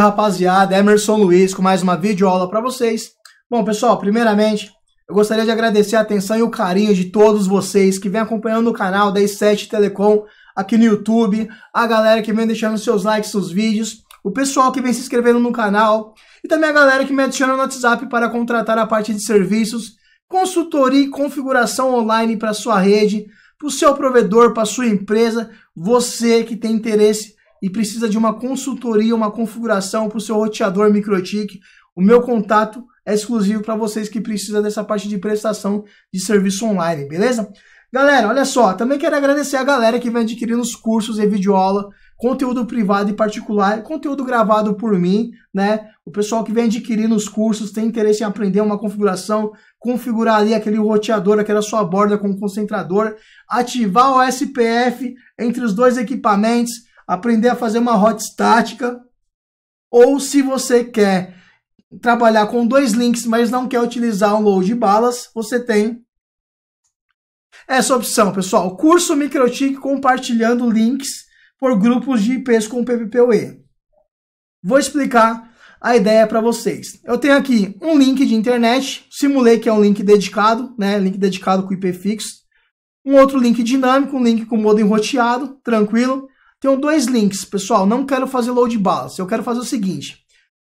rapaziada, Emerson Luiz com mais uma videoaula para vocês. Bom, pessoal, primeiramente, eu gostaria de agradecer a atenção e o carinho de todos vocês que vem acompanhando o canal 107 Telecom aqui no YouTube, a galera que vem deixando seus likes, seus vídeos, o pessoal que vem se inscrevendo no canal e também a galera que me adiciona no WhatsApp para contratar a parte de serviços, consultoria e configuração online para sua rede, para o seu provedor, para sua empresa, você que tem interesse e precisa de uma consultoria, uma configuração para o seu roteador MikroTik, o meu contato é exclusivo para vocês que precisam dessa parte de prestação de serviço online, beleza? Galera, olha só, também quero agradecer a galera que vem adquirindo os cursos e videoaula, conteúdo privado e particular, conteúdo gravado por mim, né? O pessoal que vem adquirindo os cursos tem interesse em aprender uma configuração, configurar ali aquele roteador, aquela sua borda com concentrador, ativar o SPF entre os dois equipamentos, aprender a fazer uma rote estática, ou se você quer trabalhar com dois links, mas não quer utilizar um load de balas, você tem essa opção, pessoal. Curso MicroTik compartilhando links por grupos de IPs com PPPoE. Vou explicar a ideia para vocês. Eu tenho aqui um link de internet, simulei que é um link dedicado, né, link dedicado com IP fixo. Um outro link dinâmico, um link com modem roteado, tranquilo tenho dois links, pessoal. Não quero fazer load balance. Eu quero fazer o seguinte.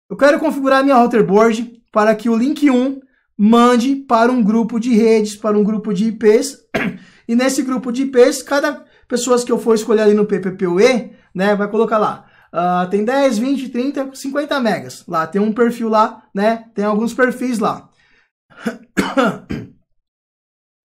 Eu quero configurar minha routerboard para que o link 1 mande para um grupo de redes, para um grupo de IPs. E nesse grupo de IPs, cada pessoas que eu for escolher ali no PPPoE, né, vai colocar lá. Uh, tem 10, 20, 30, 50 megas. Lá tem um perfil lá, né? Tem alguns perfis lá.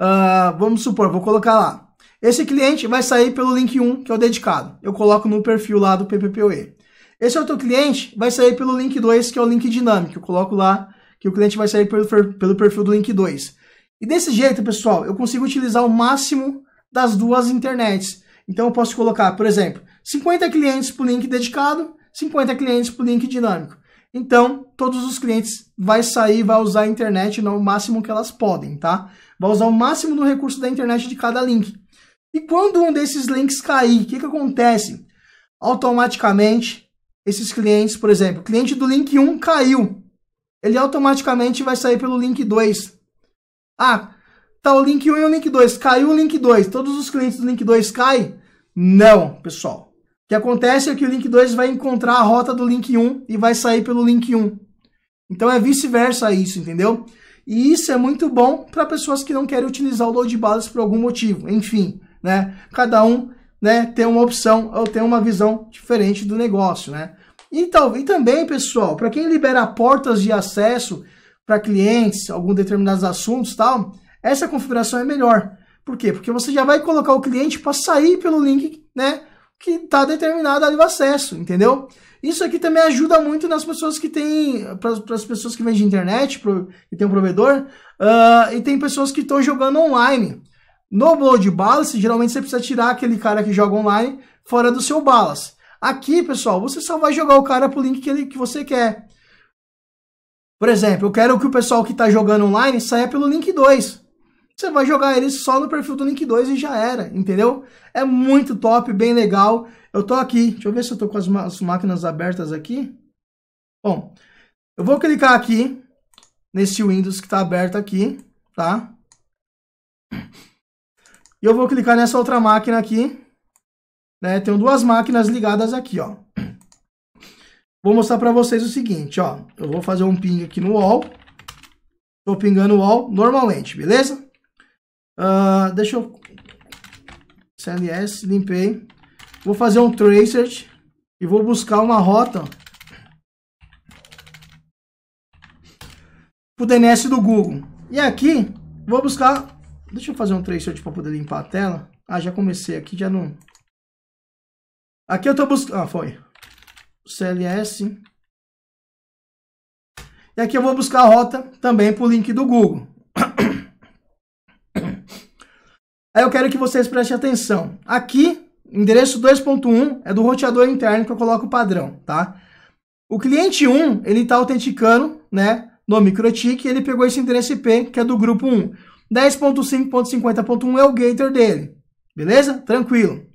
Uh, vamos supor, vou colocar lá. Esse cliente vai sair pelo link 1, que é o dedicado. Eu coloco no perfil lá do PPPoE. Esse outro cliente vai sair pelo link 2, que é o link dinâmico. Eu coloco lá que o cliente vai sair pelo, pelo perfil do link 2. E desse jeito, pessoal, eu consigo utilizar o máximo das duas internets. Então eu posso colocar, por exemplo, 50 clientes para o link dedicado, 50 clientes para o link dinâmico. Então, todos os clientes vai sair, vai usar a internet no máximo que elas podem, tá? Vai usar o máximo do recurso da internet de cada link. E quando um desses links cair, o que, que acontece? Automaticamente, esses clientes, por exemplo, cliente do link 1 caiu, ele automaticamente vai sair pelo link 2. Ah, tá o link 1 e o link 2, caiu o link 2, todos os clientes do link 2 caem? Não, pessoal. O que acontece é que o link 2 vai encontrar a rota do link 1 e vai sair pelo link 1. Então é vice-versa isso, entendeu? E isso é muito bom para pessoas que não querem utilizar o load balance por algum motivo. Enfim, né? Cada um né, tem uma opção ou tem uma visão diferente do negócio, né? E, e também, pessoal, para quem libera portas de acesso para clientes, alguns determinados assuntos tal, essa configuração é melhor. Por quê? Porque você já vai colocar o cliente para sair pelo link, né? Que está determinado ali o acesso, entendeu? Isso aqui também ajuda muito nas pessoas que têm, para as pessoas que vendem internet pro, tem um provedor, uh, e tem pessoas que estão jogando online. No Blood Balance, geralmente você precisa tirar aquele cara que joga online fora do seu Balance. Aqui, pessoal, você só vai jogar o cara pro link que, ele, que você quer. Por exemplo, eu quero que o pessoal que está jogando online saia pelo link 2. Você vai jogar ele só no perfil do link 2 e já era, entendeu? É muito top, bem legal. Eu tô aqui, deixa eu ver se eu tô com as, as máquinas abertas aqui. Bom, eu vou clicar aqui nesse Windows que está aberto aqui, tá? E eu vou clicar nessa outra máquina aqui. Né? Tenho duas máquinas ligadas aqui, ó. Vou mostrar para vocês o seguinte, ó. Eu vou fazer um ping aqui no wall. Estou pingando o wall normalmente, beleza? Uh, deixa eu... CLS, limpei. Vou fazer um tracer e vou buscar uma rota pro DNS do Google. E aqui, vou buscar Deixa eu fazer um threshold para poder limpar a tela. Ah, já comecei aqui, já não... Aqui eu estou buscando... Ah, foi. CLS. E aqui eu vou buscar a rota também o link do Google. Aí eu quero que vocês prestem atenção. Aqui, endereço 2.1 é do roteador interno que eu coloco o padrão, tá? O cliente 1, ele está autenticando, né, no MicroTik, ele pegou esse endereço IP, que é do grupo 1. 10.5.50.1 é o gator dele. Beleza? Tranquilo.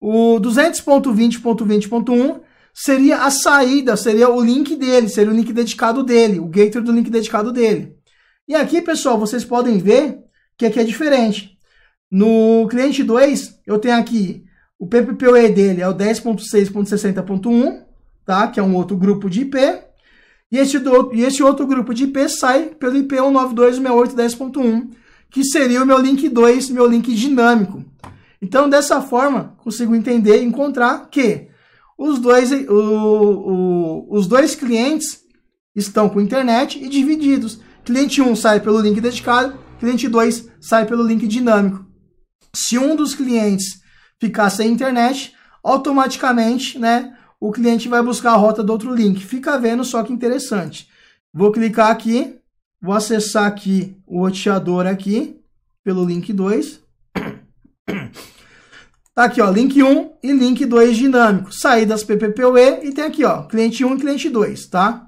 O 200.20.20.1 seria a saída, seria o link dele, seria o link dedicado dele, o gator do link dedicado dele. E aqui, pessoal, vocês podem ver que aqui é diferente. No cliente 2, eu tenho aqui o PPPoE dele é o 10.6.60.1, tá? Que é um outro grupo de IP. E este, do, e outro grupo de IP sai pelo IP 192.68.10.1, que seria o meu link 2, meu link dinâmico. Então, dessa forma, consigo entender e encontrar que os dois, o, o, os dois clientes estão com internet e divididos. Cliente 1 sai pelo link dedicado, cliente 2 sai pelo link dinâmico. Se um dos clientes ficar sem internet, automaticamente, né, o cliente vai buscar a rota do outro link. Fica vendo só que interessante. Vou clicar aqui, vou acessar aqui o roteador aqui, pelo link 2. Tá aqui, ó, link 1 e link 2 dinâmico. Saídas PPPoE e tem aqui, ó, cliente 1 e cliente 2, tá?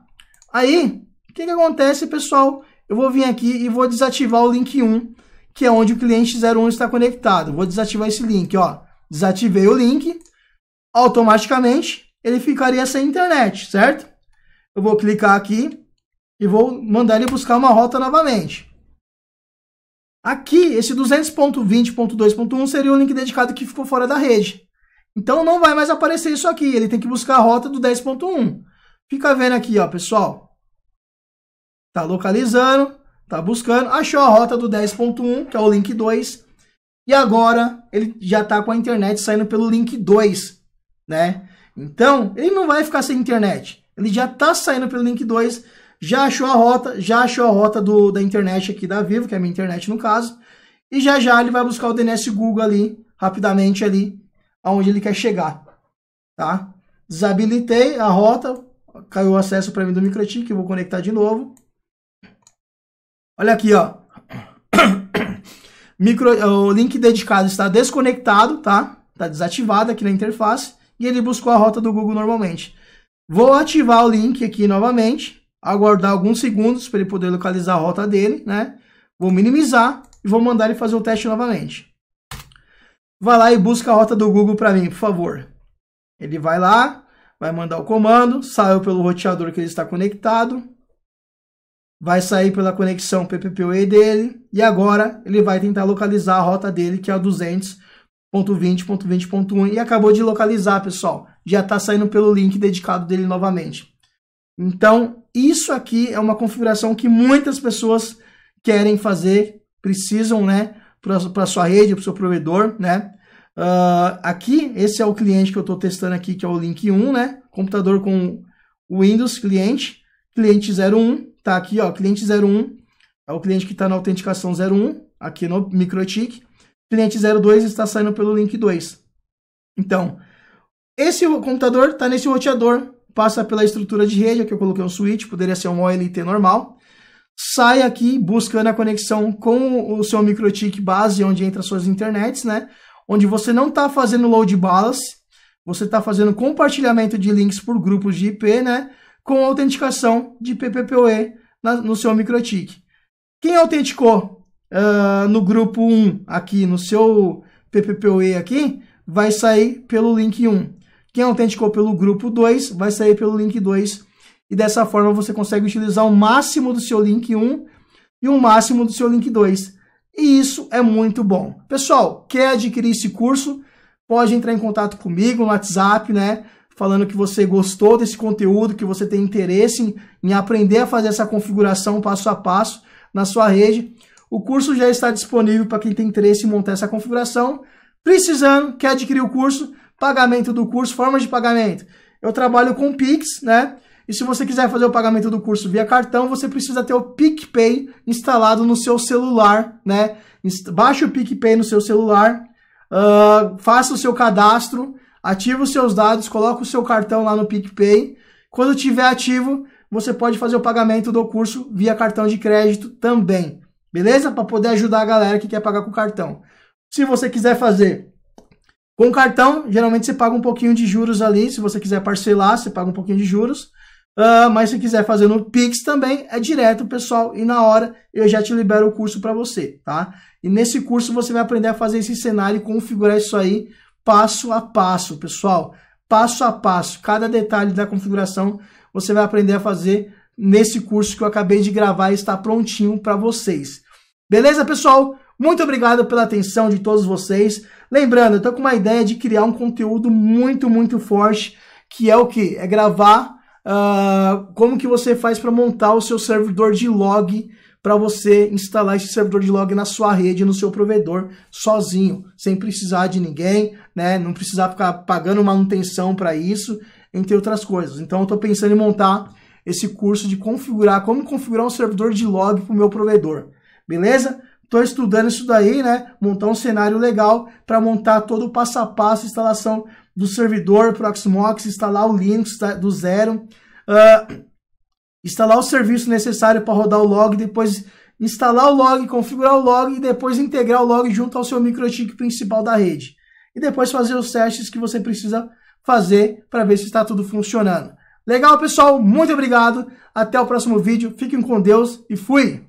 Aí, o que, que acontece, pessoal? Eu vou vir aqui e vou desativar o link 1, que é onde o cliente 01 está conectado. Vou desativar esse link, ó. Desativei o link. Automaticamente, ele ficaria sem internet, certo? Eu vou clicar aqui e vou mandar ele buscar uma rota novamente. Aqui, esse 200.20.2.1 seria o link dedicado que ficou fora da rede. Então, não vai mais aparecer isso aqui. Ele tem que buscar a rota do 10.1. Fica vendo aqui, ó, pessoal. Tá localizando, tá buscando. Achou a rota do 10.1, que é o link 2. E agora, ele já tá com a internet saindo pelo link 2, né? Então, ele não vai ficar sem internet. Ele já está saindo pelo link 2, já achou a rota, já achou a rota do, da internet aqui da Vivo, que é a minha internet no caso, e já já ele vai buscar o DNS Google ali, rapidamente ali, aonde ele quer chegar, tá? Desabilitei a rota, caiu o acesso para mim do Microtik, vou conectar de novo. Olha aqui, ó. Micro, o link dedicado está desconectado, tá? Está desativado aqui na interface e ele buscou a rota do Google normalmente. Vou ativar o link aqui novamente, aguardar alguns segundos para ele poder localizar a rota dele, né? Vou minimizar e vou mandar ele fazer o teste novamente. Vai lá e busca a rota do Google para mim, por favor. Ele vai lá, vai mandar o comando, saiu pelo roteador que ele está conectado, vai sair pela conexão PPPoE dele e agora ele vai tentar localizar a rota dele, que é a 200 .20, .20, e acabou de localizar, pessoal. Já está saindo pelo link dedicado dele novamente. Então, isso aqui é uma configuração que muitas pessoas querem fazer, precisam, né, para sua rede, para o seu provedor, né? Uh, aqui, esse é o cliente que eu estou testando aqui, que é o link 1, né? Computador com Windows, cliente, cliente 01, tá aqui, ó, cliente 01, é o cliente que está na autenticação 01, aqui no microtik cliente 02 está saindo pelo link 2. Então, esse computador está nesse roteador, passa pela estrutura de rede, aqui eu coloquei um switch, poderia ser um OLT normal, sai aqui buscando a conexão com o seu microtik base, onde entra suas internets, né? Onde você não está fazendo load balance, você está fazendo compartilhamento de links por grupos de IP, né? Com autenticação de PPPoE na, no seu microtik. Quem autenticou uh, no grupo 1 aqui, no seu PPPoE aqui, vai sair pelo link 1. Quem é autenticou pelo grupo 2 vai sair pelo link 2. E dessa forma você consegue utilizar o máximo do seu link 1 e o máximo do seu link 2. E isso é muito bom. Pessoal, quer adquirir esse curso? Pode entrar em contato comigo no WhatsApp, né? Falando que você gostou desse conteúdo, que você tem interesse em, em aprender a fazer essa configuração passo a passo na sua rede. O curso já está disponível para quem tem interesse em montar essa configuração. Precisando, quer adquirir o curso, pagamento do curso, forma de pagamento. Eu trabalho com Pix, né? E se você quiser fazer o pagamento do curso via cartão, você precisa ter o PicPay instalado no seu celular, né? Baixe o PicPay no seu celular, uh, faça o seu cadastro, ativa os seus dados, coloca o seu cartão lá no PicPay. Quando tiver ativo, você pode fazer o pagamento do curso via cartão de crédito também. Beleza? Para poder ajudar a galera que quer pagar com cartão. Se você quiser fazer com cartão, geralmente você paga um pouquinho de juros ali. Se você quiser parcelar, você paga um pouquinho de juros. Uh, mas se quiser fazer no Pix também, é direto, pessoal. E na hora eu já te libero o curso para você, tá? E nesse curso você vai aprender a fazer esse cenário e configurar isso aí passo a passo, pessoal. Passo a passo, cada detalhe da configuração você vai aprender a fazer nesse curso que eu acabei de gravar e está prontinho para vocês. Beleza, pessoal? Muito obrigado pela atenção de todos vocês. Lembrando, eu estou com uma ideia de criar um conteúdo muito, muito forte, que é o que? É gravar uh, como que você faz para montar o seu servidor de log para você instalar esse servidor de log na sua rede, no seu provedor, sozinho, sem precisar de ninguém, né? Não precisar ficar pagando manutenção para isso, entre outras coisas. Então, eu estou pensando em montar esse curso de configurar, como configurar um servidor de log para o meu provedor. Beleza? Estou estudando isso daí, né? Montar um cenário legal para montar todo o passo a passo, instalação do servidor Proxmox, instalar o Linux do zero, uh, instalar o serviço necessário para rodar o log, depois instalar o log, configurar o log e depois integrar o log junto ao seu microchip principal da rede. E depois fazer os testes que você precisa fazer para ver se está tudo funcionando. Legal, pessoal? Muito obrigado. Até o próximo vídeo. Fiquem com Deus e fui!